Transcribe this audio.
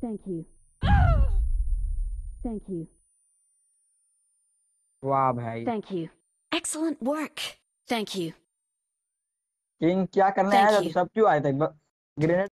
Thank you. Thank you. Wow, भाई Thank you. Excellent work. Thank you. King, क्या करने Thank आया you. सब क्यों आए थे ग्रेनेड